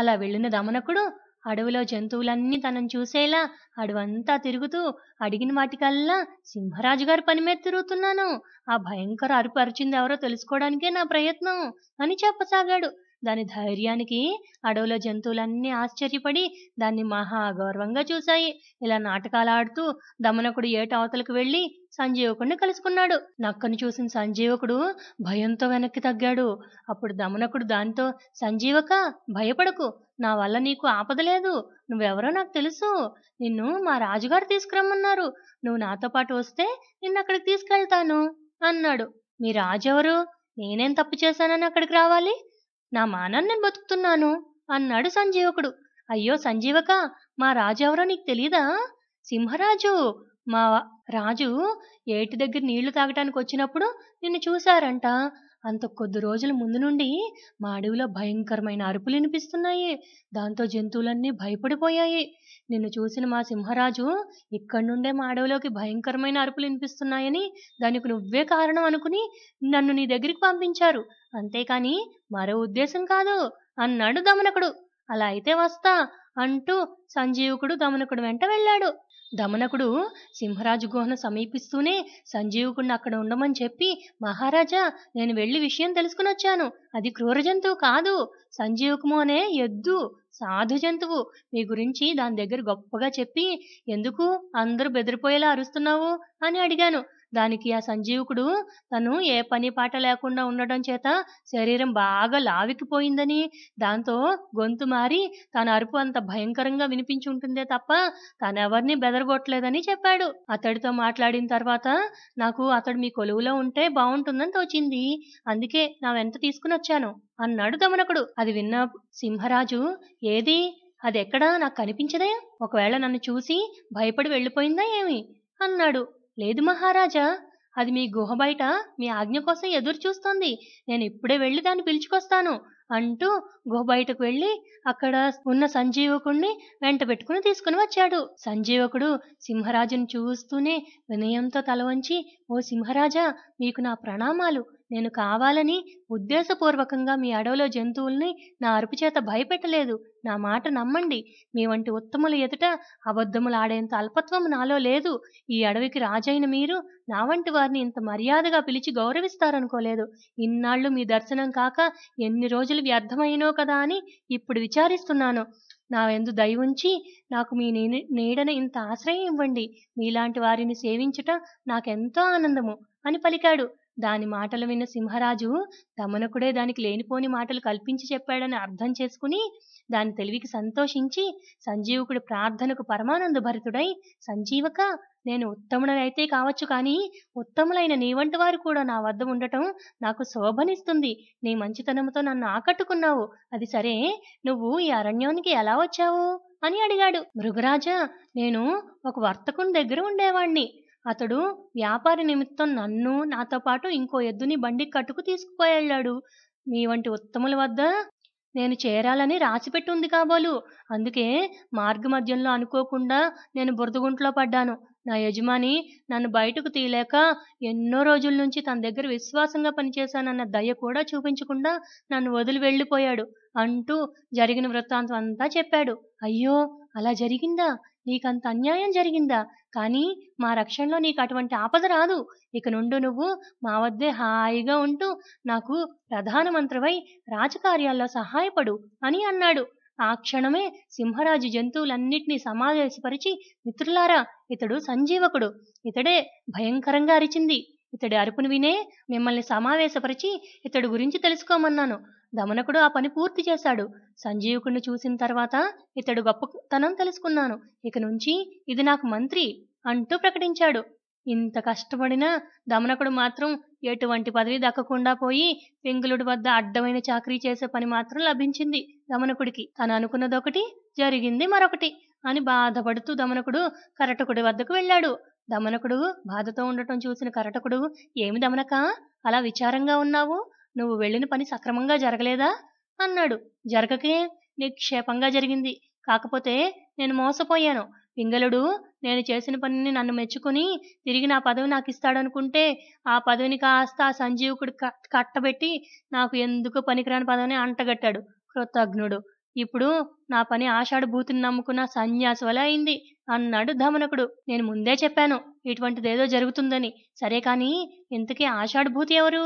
అలా వెళ్ళిన రమణకుడు అడవిలో జంతువులన్నీ తనను చూసేలా అడవంతా తిరుగుతూ అడిగిన వాటికల్లా సింహరాజు గారి పని మీద తిరుగుతున్నాను ఆ భయంకర అరుపు అరిచింది ఎవరో తెలుసుకోవడానికే నా ప్రయత్నం అని చెప్పసాగాడు దాని ధైర్యానికి అడవుల జంతువులన్నీ ఆశ్చర్యపడి దాన్ని మహా గౌరవంగా చూశాయి ఇలా నాటకాలు ఆడుతూ దమనకుడు ఏట అవతలకు వెళ్ళి సంజీవకుడిని కలుసుకున్నాడు నక్కను చూసిన సంజీవకుడు భయంతో వెనక్కి తగ్గాడు అప్పుడు దమనకుడు దానితో సంజీవక భయపడకు నా వల్ల నీకు ఆపద లేదు నువ్వెవరో నాకు తెలుసు నిన్ను మా రాజుగారు తీసుకురమ్మన్నారు నువ్వు నాతో పాటు వస్తే నిన్ను అక్కడికి తీసుకెళ్తాను అన్నాడు మీ రాజు ఎవరు నేనేం తప్పు చేశానని అక్కడికి రావాలి నా మానాన్ని నేను బతుకుతున్నాను అన్నాడు సంజీవకుడు అయ్యో సంజీవక మా రాజు ఎవరో నీకు తెలీదా సింహరాజు మా రాజు ఏటి దగ్గర నీళ్లు తాగటానికి వచ్చినప్పుడు నిన్ను చూశారంట అంత కొద్ది రోజుల ముందు నుండి మా అడవిలో భయంకరమైన అరుపులు వినిపిస్తున్నాయి దాంతో జంతువులన్నీ భయపడిపోయాయి నిన్ను చూసిన మా సింహరాజు ఇక్కడి నుండే మా అడవిలోకి భయంకరమైన అరుపులు వినిపిస్తున్నాయని దానికి నువ్వే కారణం అనుకుని నన్ను నీ దగ్గరికి పంపించారు అంతేకాని మరో ఉద్దేశం కాదు అన్నాడు దమనకుడు అలా అయితే వస్తా అంటూ సంజీవకుడు దమనకుడు వెంట వెళ్ళాడు దమనకుడు సింహరాజు గుహను సమీపిస్తూనే సంజీవకుడిని అక్కడ ఉండమని చెప్పి మహారాజా నేను వెళ్ళి విషయం తెలుసుకుని వచ్చాను అది క్రూర జంతువు కాదు సంజీవకము అనే ఎద్దు సాధు జంతువు మీ గురించి దాని దగ్గర గొప్పగా చెప్పి ఎందుకు అందరూ బెదిరిపోయేలా అరుస్తున్నావు అని అడిగాను దానికి ఆ సంజీవకుడు తను ఏ పని పాట లేకుండా ఉండడం చేత శరీరం బాగా లావికిపోయిందని దాంతో గొంతు మారి తన అరుపు అంత భయంకరంగా వినిపించి ఉంటుందే తప్ప తానెవరిని బెదరగొట్టలేదని చెప్పాడు అతడితో మాట్లాడిన తర్వాత నాకు అతడు మీ కొలువులో ఉంటే బాగుంటుందని తోచింది అందుకే నా వెంట తీసుకుని వచ్చాను అన్నాడు దమనకుడు అది విన్న సింహరాజు ఏది అది ఎక్కడా నాకు కనిపించదే ఒకవేళ నన్ను చూసి భయపడి వెళ్ళిపోయిందా ఏమి అన్నాడు లేదు మహారాజా అది మీ గుహ బయట మీ ఆజ్ఞ కోసం ఎదురు చూస్తోంది నేను ఇప్పుడే వెళ్ళి దాన్ని పిలుచుకొస్తాను అంటూ గుహ బయటకు వెళ్ళి అక్కడ ఉన్న సంజీవకుడిని వెంట పెట్టుకుని తీసుకుని వచ్చాడు సంజీవకుడు సింహరాజును చూస్తూనే వినయంతో తల వంచి ఓ సింహరాజా మీకు నా ప్రణామాలు నేను కావాలని ఉద్దేశపూర్వకంగా మీ అడవిలో జంతువుల్ని నా అరుపు చేత భయపెట్టలేదు నా మాట నమ్మండి మీ వంటి ఉత్తముల ఎదుట అబద్ధములాడేంత అల్పత్వం నాలో లేదు ఈ అడవికి రాజైన మీరు నా వంటి వారిని ఇంత మర్యాదగా పిలిచి గౌరవిస్తారనుకోలేదు ఇన్నాళ్ళు మీ దర్శనం కాక ఎన్ని రోజులు వ్యర్థమైనో కదా అని ఇప్పుడు విచారిస్తున్నాను నా ఎందు దయ ఉంచి నాకు మీ నీడన ఇంత ఆశ్రయం ఇవ్వండి మీలాంటి వారిని సేవించటం నాకెంతో ఆనందము అని పలికాడు దాని మాటలు విన్న సింహరాజు దమనకుడే దానికి లేనిపోని మాటలు కల్పించి చెప్పాడని అర్థం చేసుకుని దాని తెలివికి సంతోషించి సంజీవకుడి ప్రార్థనకు పరమానంద భరితుడై సంజీవక నేను ఉత్తముడనైతే కావచ్చు కానీ ఉత్తములైన నీవంటి వారు కూడా నా వద్ద ఉండటం నాకు శోభనిస్తుంది నీ మంచితనంతో నన్ను ఆకట్టుకున్నావు అది సరే నువ్వు ఈ అరణ్యానికి ఎలా వచ్చావు అని అడిగాడు మృగరాజా నేను ఒక వర్తకుని దగ్గర ఉండేవాణ్ణి అతడు వ్యాపార నిమిత్తం నన్ను నాతో పాటు ఇంకో ఎద్దుని బండి కట్టుకు తీసుకుపోయాడు మీ వంటి ఉత్తముల వద్ద నేను చేరాలని రాసిపెట్టుంది కాబోలు అందుకే మార్గ మధ్యంలో అనుకోకుండా నేను బురదగుంట్లో పడ్డాను నా యజమాని నన్ను బయటకు తీయలేక ఎన్నో రోజుల నుంచి తన దగ్గర విశ్వాసంగా పనిచేశానన్న దయ కూడా చూపించకుండా నన్ను వదిలి వెళ్ళిపోయాడు అంటూ జరిగిన వృత్తాంతం అంతా చెప్పాడు అయ్యో అలా జరిగిందా నీకంత అన్యాయం జరిగిందా కానీ మా రక్షణలో నీకు అటువంటి ఆపద రాదు ఇక నుండు నువ్వు మా వద్దే హాయిగా ఉంటూ నాకు ప్రధానమంత్రివై రాజకార్యాల్లో సహాయపడు అని అన్నాడు ఆ క్షణమే సింహరాజు జంతువులన్నిటినీ సమావేశపరిచి మిత్రులారా ఇతడు సంజీవకుడు ఇతడే భయంకరంగా అరిచింది ఇతడి అరుపును వినే మిమ్మల్ని సమావేశపరిచి ఇతడి గురించి తెలుసుకోమన్నాను దమనకుడు ఆ పని పూర్తి చేశాడు సంజీవకుడిని చూసిన తర్వాత ఇతడు గొప్పతనం తెలుసుకున్నాను ఇక నుంచి ఇది నాకు మంత్రి అంటూ ప్రకటించాడు ఇంత కష్టపడినా దమనకుడు మాత్రం ఎటువంటి పదవి దక్కకుండా పోయి పెంగులుడి వద్ద అడ్డమైన చాకరీ చేసే పని మాత్రం లభించింది దమనకుడికి తను అనుకున్నదొకటి జరిగింది మరొకటి అని బాధపడుతూ దమనకుడు కరటకుడి వద్దకు వెళ్ళాడు దమనకుడు బాధతో ఉండటం చూసిన కరటకుడు ఏమి దమనక అలా విచారంగా ఉన్నావు నువ్వు వెళ్ళిన పని సక్రమంగా జరగలేదా అన్నాడు జరగకే నిక్షేపంగా జరిగింది కాకపోతే నేను మోసపోయాను పింగళుడు నేను చేసిన పనిని నన్ను మెచ్చుకుని తిరిగి నా పదవి నాకు ఇస్తాడనుకుంటే ఆ పదవిని కాస్త ఆ సంజీవకుడు కట్టబెట్టి నాకు ఎందుకు పనికిరాని పదవిని అంటగట్టాడు కృతజ్ఞుడు ఇప్పుడు నా పని ఆషాఢ భూతిని నమ్ముకున్న సన్యాసి వలె అయింది అన్నాడు ధమనకుడు నేను ముందే చెప్పాను ఇటువంటిదేదో జరుగుతుందని సరే కాని ఇంతకీ ఆషాఢభూతి ఎవరు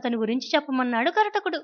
అతని గురించి చెప్పమన్నాడు కరటకుడు